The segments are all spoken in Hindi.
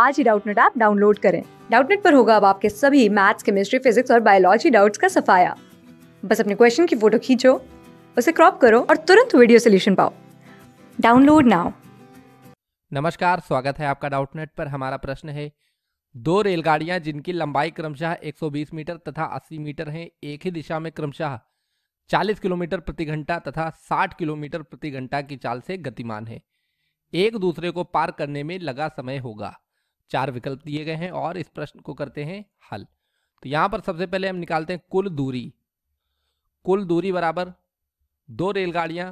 आज ही डाउटनेट ऐप डाउनलोड करें डाउटनेट पर होगा अब आपके सभी मैथ्स केमिस्ट्री फिजिक्स और बायोलॉजी डाउट्स का सफाया बस अपने क्वेश्चन की फोटो खींचो उसे क्रॉप करो और तुरंत वीडियो सोल्यूशन पाओ डाउनलोड नाउ नमस्कार स्वागत है आपका डाउटनेट पर हमारा प्रश्न है दो रेलगाड़ियां जिनकी लंबाई क्रमशः 120 मीटर तथा 80 मीटर हैं एक ही दिशा में क्रमशः 40 किलोमीटर प्रति घंटा तथा 60 किलोमीटर प्रति घंटा की चाल से गतिमान है एक दूसरे को पार करने में लगा समय होगा चार विकल्प दिए गए हैं और इस प्रश्न को करते हैं हल तो यहाँ पर सबसे पहले हम निकालते हैं कुल दूरी कुल दूरी बराबर दो रेलगाड़ियाँ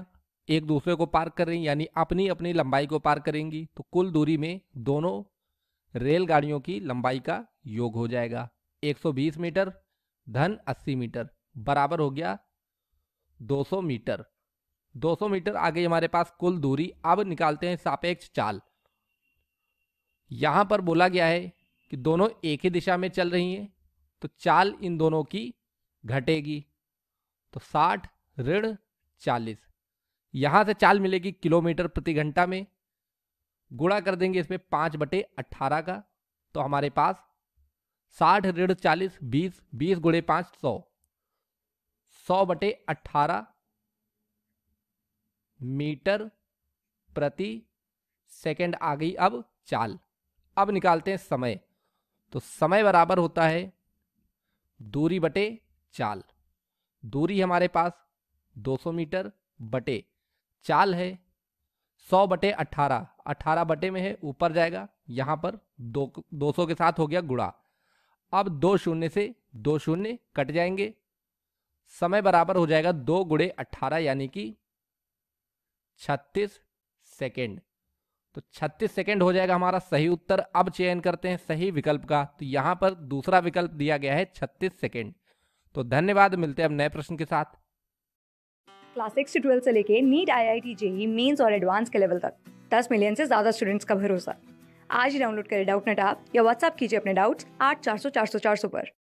एक दूसरे को पार कर रही यानी अपनी अपनी लंबाई को पार करेंगी तो कुल दूरी में दोनों रेलगाड़ियों की लंबाई का योग हो जाएगा 120 मीटर धन 80 मीटर बराबर हो गया 200 मीटर 200 मीटर आगे हमारे पास कुल दूरी अब निकालते हैं सापेक्ष चाल यहाँ पर बोला गया है कि दोनों एक ही दिशा में चल रही हैं तो चाल इन दोनों की घटेगी तो साठ ऋण चालीस यहाँ से चाल मिलेगी किलोमीटर प्रति घंटा में गुणा कर देंगे इसमें पाँच बटे अट्ठारह का तो हमारे पास साठ ऋण चालीस बीस बीस गुड़े पाँच सौ सौ बटे अट्ठारह मीटर प्रति सेकंड आ गई अब चाल अब निकालते हैं समय तो समय बराबर होता है दूरी बटे चाल दूरी हमारे पास 200 मीटर बटे चाल है 100 बटे 18 18 बटे में है ऊपर जाएगा यहाँ पर दो दो के साथ हो गया गुड़ा अब दो शून्य से दो शून्य कट जाएंगे समय बराबर हो जाएगा दो गुड़े अट्ठारह यानी कि छत्तीस सेकेंड तो 36 सेकंड हो जाएगा हमारा सही उत्तर अब चयन करते हैं सही विकल्प का तो यहाँ पर दूसरा विकल्प दिया गया है 36 सेकंड तो धन्यवाद मिलते हैं अब नए प्रश्न के साथ क्लास सिक्स से ट्वेल्थ से लेके NEET I I T JEE mains और एडवांस के लेवल तक दस मिलियन से ज्यादा स्टूडेंट्स का भरोसा आज ही डाउनलोड करें डाउट नेट या व्हाट्सअप कीजिए अपने डाउट्स आठ चार सौ चार सौ चार सौ पर